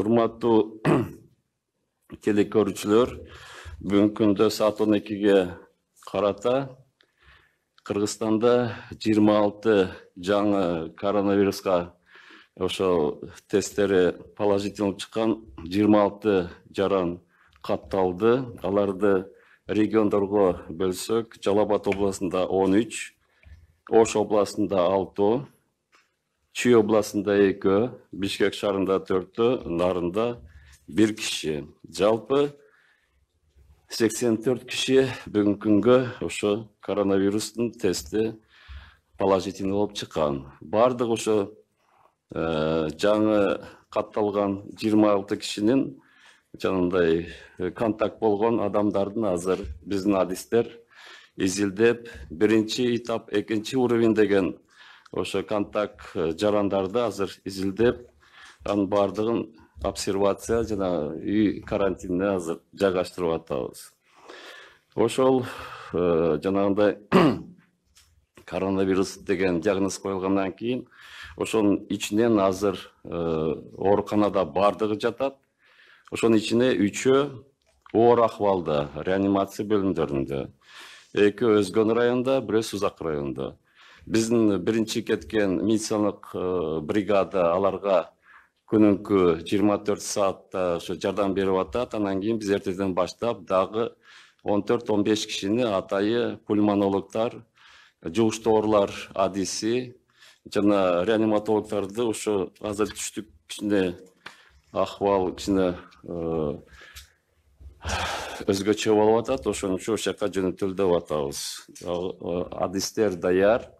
урматтуу телекөрүүчүлөр бүгүнкү күндө саат он экиге карата кыргызстанда жыйырма алты жаңы коронавируска ошол тесттери положительный чыккан жыйырма алты жаран катталды аларды региондорго бөлсөк жалал абад областында он үч ош областында алтоо Чүй обласында екі, Бишкек шарында төрті, Нарында бір кіші. Жалпы 84 кіші бүгін күнгі ошо коронавирустың тесті положительный болып шыққан. Бардық ошо э, жаңы қатталған 26 кішінің жанындай э, контакт болған адамдардың азыр біздің адистер езілдеп бірінші этап экинчи уровень деген ошо контакт жарандарды азыр изилдеп анын баардыгын обсервация жана үй карантинине азыр жайгаштырып атабыз ошол e, жанагындай коронавирус деген диагноз коюлгандан кийин ошонун ичинен азыр e, ооруканада баардыгы жатат ошонун ичине үчөө оор акыбалда реанимация бөлүмдөрүндө эки өзгөн районда бирөө сузак районунда біздің бірінші кеткен медициналық э, бригада аларға күніңкі 24 сағатта ошо жардам беріп атат анан кийин биз эртеден баштап дагы 14-15 кишини атайы пульмонологтар жугуштуу оорулар адиси жана реаниматологтарды ошо азыр түштүк кичине акыбал кичине э, өзгөчө болуп атат ошон үчүн ошол жака жөнөтөлү деп атабыз э, адистер даяр